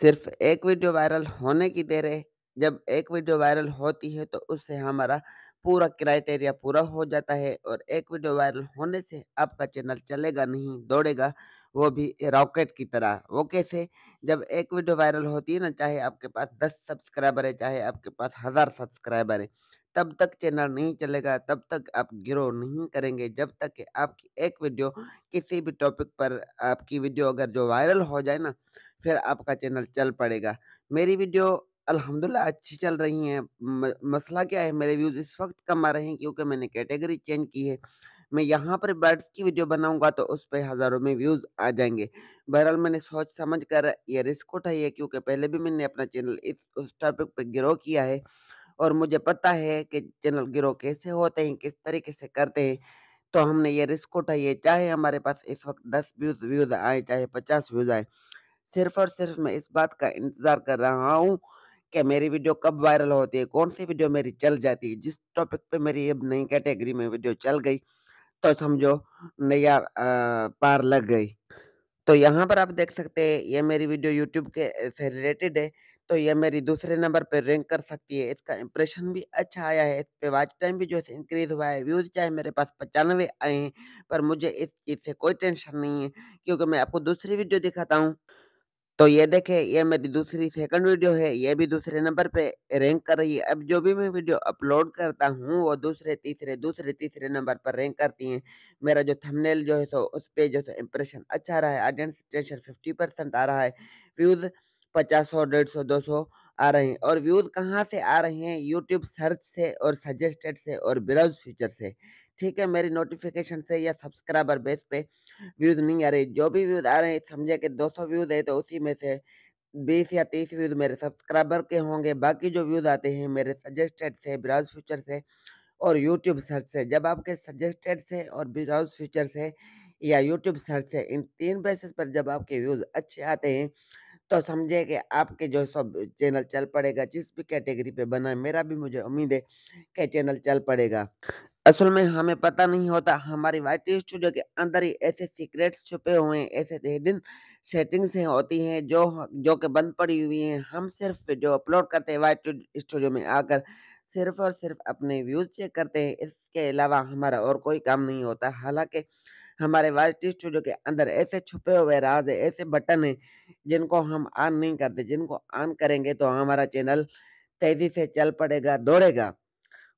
सिर्फ एक video viral होने की देर है जब एक वीडियो वायरल होती है तो उससे हमारा पूरा क्राइटेरिया पूरा हो जाता है और एक वीडियो वायरल होने से आपका चैनल चलेगा नहीं दौड़ेगा वो भी रॉकेट की तरह वो कैसे जब एक वीडियो वायरल होती है ना चाहे आपके पास दस सब्सक्राइबर है चाहे आपके पास हज़ार सब्सक्राइबर है तब तक चैनल नहीं चलेगा तब तक आप ग्रो नहीं करेंगे जब तक कि आपकी एक वीडियो किसी भी टॉपिक पर आपकी वीडियो अगर जो वायरल हो जाए ना फिर आपका चैनल चल पड़ेगा मेरी वीडियो अल्हम्दुलिल्लाह अच्छी चल रही हैं मसला क्या है मेरे व्यूज़ इस वक्त कम आ रहे हैं क्योंकि मैंने कैटेगरी चेंज की है मैं यहाँ पर बर्ड्स की वीडियो बनाऊंगा तो उस पर हज़ारों में व्यूज़ आ जाएंगे बहरहाल मैंने सोच समझ कर ये रिस्क उठाई है क्योंकि पहले भी मैंने अपना चैनल इस उस टॉपिक पर ग्रो किया है और मुझे पता है कि चैनल ग्रो कैसे होते हैं किस तरीके से करते हैं तो हमने ये रिस्क उठाई है चाहे हमारे पास इस वक्त दस व्यूज़ व्यूज़ आए चाहे पचास व्यूज़ आए सिर्फ और सिर्फ मैं इस बात का इंतज़ार कर रहा हूँ कि मेरी वीडियो कब वायरल होती है कौन सी वीडियो मेरी चल जाती है जिस टॉपिक पे मेरी अब नई कैटेगरी में वीडियो चल गई तो समझो नया पार लग गई तो यहाँ पर आप देख सकते हैं ये मेरी वीडियो यूट्यूब के से रिलेटेड है तो ये मेरी दूसरे नंबर पर रैंक कर सकती है इसका इंप्रेशन भी अच्छा आया है इस पर वॉच टाइम भी जो है इंक्रीज हुआ है व्यूज़ चाहे मेरे पास पचानवे आए हैं पर मुझे इस चीज़ से कोई टेंशन नहीं है क्योंकि मैं आपको दूसरी वीडियो दिखाता हूँ तो ये देखे ये मेरी दूसरी सेकंड वीडियो है ये भी दूसरे नंबर पे रैंक कर रही है अब जो भी मैं वीडियो अपलोड करता हूँ वो दूसरे तीसरे दूसरे तीसरे नंबर पर रैंक करती हैं मेरा जो थंबनेल जो है सो उस पे जो है इम्प्रेशन अच्छा रहा है ऑडियंस टेंशन फिफ्टी परसेंट आ रहा है व्यूज़ पचास सौ डेढ़ सौ दो सौ आ रहे हैं और व्यूज़ कहाँ से आ रहे हैं यूट्यूब सर्च से और सजेस्टेड से और ब्राउज फीचर से ठीक है मेरी नोटिफिकेशन से या सब्सक्राइबर बेस पे व्यूज़ नहीं आ रहे जो भी व्यूज़ आ रहे हैं समझे कि 200 व्यूज़ है तो उसी में से बीस या तीस व्यूज़ मेरे सब्सक्राइबर के होंगे बाकी जो व्यूज़ आते हैं मेरे सजेस्टेड से ब्राउज फ्यूचर से और यूट्यूब सर्च से जब आपके सजेस्टेड से और ब्राउज फ्यूचर से या यूट्यूब सर्च से इन तीन बेसिस पर जब आपके व्यूज़ अच्छे आते हैं तो समझे कि आपके जो सब चैनल चल पड़ेगा जिस भी कैटेगरी पे बना है मेरा भी मुझे उम्मीद है कि चैनल चल पड़ेगा असल में हमें पता नहीं होता हमारी वाईटी स्टूडियो के अंदर ही ऐसे सीक्रेट्स छुपे हुए हैं ऐसे हिडन सेटिंग्स हैं होती हैं जो जो कि बंद पड़ी हुई हैं हम सिर्फ वीडियो अपलोड करते हैं वाईटी स्टूडियो में आकर सिर्फ और सिर्फ अपने व्यूज़ चेक करते हैं इसके अलावा हमारा और कोई काम नहीं होता हालांकि हमारे वाईटी स्टूडियो के अंदर ऐसे छुपे हुए राज है ऐसे बटन हैं जिनको हम ऑन नहीं करते जिनको ऑन करेंगे तो हमारा चैनल तेज़ी से चल पड़ेगा दौड़ेगा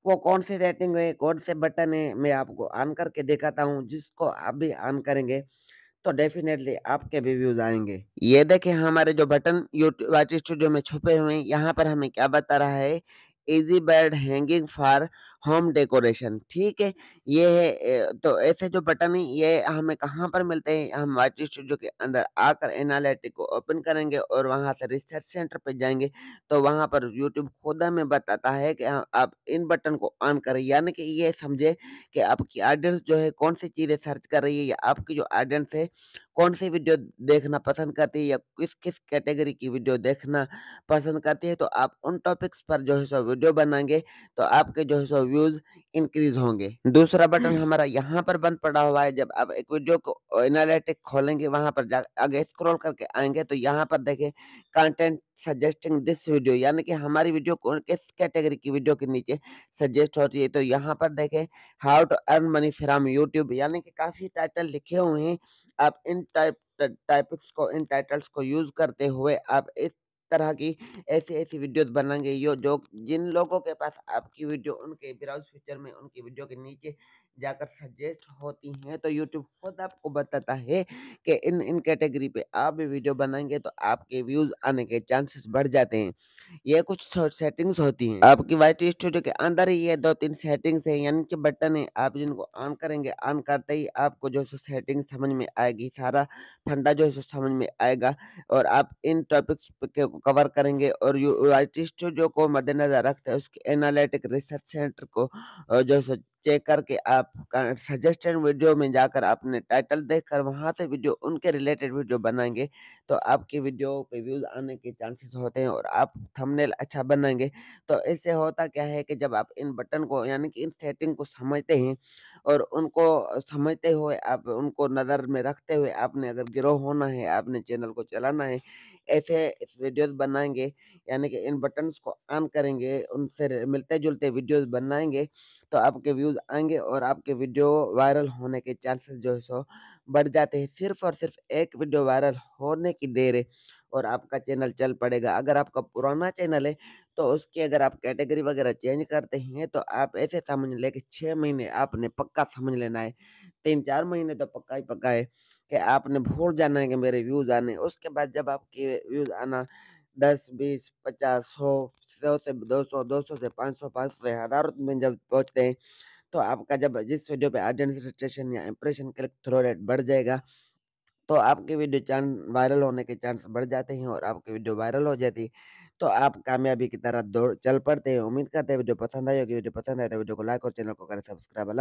वो कौन सी सेटिंग है कौन से बटन है मैं आपको ऑन करके दिखाता हूँ जिसको आप भी ऑन करेंगे तो डेफिनेटली आपके भी व्यूज आएंगे ये देखें हमारे जो बटन यूट्यूब स्टूडियो में छुपे हुए हैं यहाँ पर हमें क्या बता रहा है easy bird hanging for home decoration ठीक है ये है तो ऐसे जो बटन है ये हमें कहाँ पर मिलते हैं हम वाइट स्टूडियो के अंदर आकर एनालिटिक को ओपन करेंगे और वहाँ से रिसर्च सेंटर पर जाएंगे तो वहाँ पर यूट्यूब खुद हमें बताता है कि हाँ, आप इन बटन को ऑन करें यानी कि ये समझे कि आपकी ऑडियंस जो है कौन सी चीज़ें सर्च कर रही है या आपकी जो ऑडियंस है कौन सी वीडियो देखना पसंद करती है या किस किस कैटेगरी की वीडियो देखना पसंद करती है तो आप उन टॉपिक्स पर जो है सो वीडियो बनाएंगे तो आपके जो है सो व्यूज इंक्रीज होंगे दूसरा बटन हम्म। हमारा यहाँ पर बंद पड़ा हुआ है जब आप एक वीडियो को एनालिटिक खोलेंगे वहां पर आगे स्क्रॉल करके आएंगे तो यहाँ पर देखें कंटेंट सजेस्टिंग दिस वीडियो यानी कि हमारी वीडियो कौन किस कैटेगरी की वीडियो के नीचे सजेस्ट होती है तो यहाँ पर देखें how to earn money from YouTube यानी कि काफी टाइटल लिखे हुए हैं आप इन टाइप टॉपिक्स को इन टाइटल्स को यूज करते हुए आप इस तरह की ऐसी ऐसी वीडियोस बनाएंगे यो जो जिन लोगों के पास आपकी वीडियो उनके ब्राउज फीचर में उनकी वीडियो के नीचे जाकर सजेस्ट होती हैं तो यूट्यूब खुद आपको बताता है कि इन इन कैटेगरी पे आप भी वीडियो बनाएंगे तो आपके व्यूज़ आने के चांसेस बढ़ जाते हैं ये कुछ सेटिंग्स होती हैं आपकी वाइट स्टूडियो के अंदर ही ये दो तीन सेटिंग्स हैं यानी कि बटन है आप जिनको ऑन करेंगे ऑन करते ही आपको जो सो सेटिंग समझ में आएगी सारा फंडा जो है सो समझ में आएगा और आप इन टॉपिक्स के कवर करेंगे और यू आर्टिस्ट जो को मद्देनजर रखते हैं उसके एनालिटिक रिसर्च सेंटर को जो चेक करके आप सजेस्टेड वीडियो में जाकर आपने टाइटल देखकर वहाँ से वीडियो उनके रिलेटेड वीडियो बनाएंगे तो आपकी वीडियो पे व्यूज़ आने के चांसेस होते हैं और आप थंबनेल अच्छा बनाएंगे तो इससे होता क्या है कि जब आप इन बटन को यानी कि इन सेटिंग को समझते हैं और उनको समझते हुए आप उनको नज़र में रखते हुए आपने अगर ग्रो होना है आपने चैनल को चलाना है ऐसे वीडियोस बनाएंगे यानी कि इन बटन्स को ऑन करेंगे उनसे मिलते जुलते वीडियोस बनाएंगे तो आपके व्यूज़ आएंगे और आपके वीडियो वायरल होने के चांसेस जो है सो बढ़ जाते हैं सिर्फ और सिर्फ एक वीडियो वायरल होने की देर है और आपका चैनल चल पड़ेगा अगर आपका पुराना चैनल है तो उसकी अगर आप कैटेगरी वगैरह चेंज करते हैं तो आप ऐसे समझ लें कि छः महीने आपने पक्का समझ लेना है तीन चार महीने तो पक्का ही पक्का है कि आपने भूल जाना है कि मेरे व्यूज़ आने उसके बाद जब आपके व्यूज़ आना दस बीस पचास सौ सौ से दो सौ दो सौ से पाँच सौ पाँच सौ से हज़ारों में जब पहुँचते हैं तो आपका जब जिस वीडियो पे ऑडियंस रजिस्ट्रेशन या इंप्रेशन क्लिक थ्रो रेट बढ़ जाएगा तो आपकी वीडियो चांस वायरल होने के चांस बढ़ जाते हैं और आपकी वीडियो वायरल हो जाती है तो आप कामयाबी की तरह दौड़ चल पड़ते हैं उम्मीद करते हैं वीडियो पसंद आई होगी वीडियो पसंद आए तो वीडियो को लाइक और चैनल को करें सब्सक्राइब